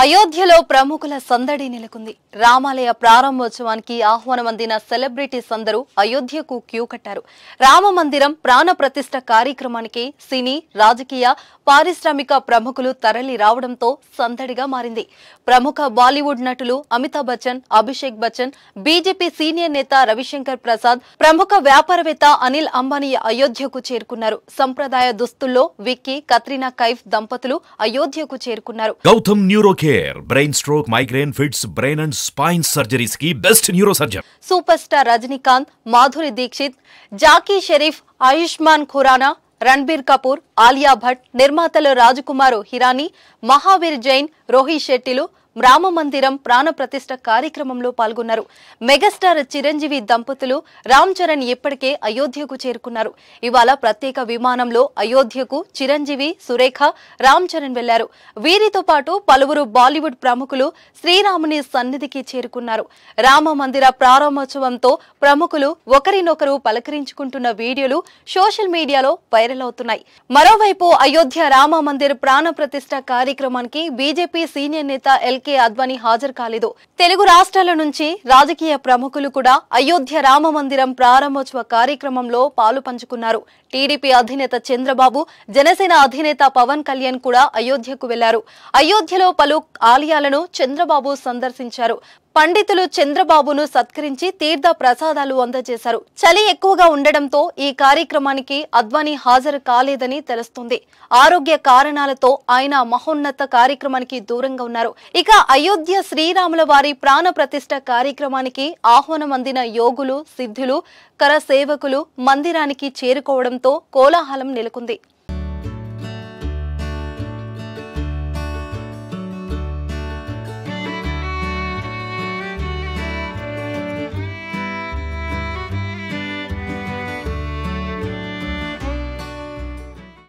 అయోధ్యలో ప్రముఖుల సందడి నెలకొంది రామాలయ ప్రారంభోత్సవానికి ఆహ్వానం అందిన సెలబ్రిటీస్ అందరూ అయోధ్యకు క్యూ కట్టారు రామ మందిరం ప్రాణ ప్రతిష్ట కార్యక్రమానికి సినీ రాజకీయ పారిశ్రామిక ప్రముఖులు తరలి రావడంతో సందడిగా మారింది ప్రముఖ బాలీవుడ్ నటులు అమితాబ్ బచ్చన్ అభిషేక్ బచ్చన్ బీజేపీ సీనియర్ నేత రవిశంకర్ ప్రసాద్ ప్రముఖ వ్యాపారవేత్త అనిల్ అంబానీ అయోధ్యకు చేరుకున్నారు సంప్రదాయ దుస్తుల్లో విక్కీ కత్రినా కైఫ్ దంపతులు అయోధ్యకు చేరుకున్నారు care brain stroke migraine fits brain and spine surgeries కి best neuro surgeon super star Rajinikanth Madhuri Dixit Jackie Shroff Ayushmann Khurrana Ranbir Kapoor Alia Bhatt నిర్మాతలు రాజకుమారు హిరానీ మహావీర్ జైన్ రోహిత్ శెట్టిలు రామ మందిరం ప్రతిష్ట కార్యక్రమంలో పాల్గొన్నారు మెగాస్టార్ చిరంజీవి దంపతులు రామ్ చరణ్ ఇప్పటికే అయోధ్యకు చేరుకున్నారు ఇవాళ ప్రత్యేక విమానంలో అయోధ్యకు చిరంజీవి సురేఖ రామ్ చరణ్ వెళ్లారు వీరితో పాటు పలువురు బాలీవుడ్ ప్రముఖులు శ్రీరాముని సన్నిధికి చేరుకున్నారు రామ మందిర ప్రారంభోత్సవంతో ప్రముఖులు ఒకరినొకరు పలకరించుకుంటున్న వీడియోలు సోషల్ మీడియాలో వైరల్ అవుతున్నాయి మరోవైపు అయోధ్య రామ మందిర్ ప్రాణ ప్రతిష్ట కార్యక్రమానికి బీజేపీ సీనియర్ నేత ఎల్ సమావేశానికి అద్వానీ హాజరు కాలేదు తెలుగు రాష్ట్రాల నుంచి రాజకీయ ప్రముఖులు కూడా అయోధ్య రామ మందిరం ప్రారంభోత్సవ కార్యక్రమంలో పాలు పంచుకున్నారు టీడీపీ అధినేత చంద్రబాబు జనసేన అధినేత పవన్ కళ్యాణ్ కూడా అయోధ్యకు వెళ్లారు అయోధ్యలో పలు ఆలయాలను చంద్రబాబు సందర్శించారు పండితులు చంద్రబాబును సత్కరించి తీర్థ ప్రసాదాలు అందజేశారు చలి ఎక్కువగా ఉండడంతో ఈ కార్యక్రమానికి అద్వానీ హాజరు కాలేదని తెలుస్తుంది ఆరోగ్య కారణాలతో ఆయన మహోన్నత కార్యక్రమానికి దూరంగా ఉన్నారు ఇక అయోధ్య శ్రీరాముల వారి ప్రాణ ప్రతిష్ట కార్యక్రమానికి ఆహ్వానం అందిన యోగులు సిద్ధులు కర సేవకులు మందిరానికి చేరుకోవడంతో కోలాహలం నెలకొంది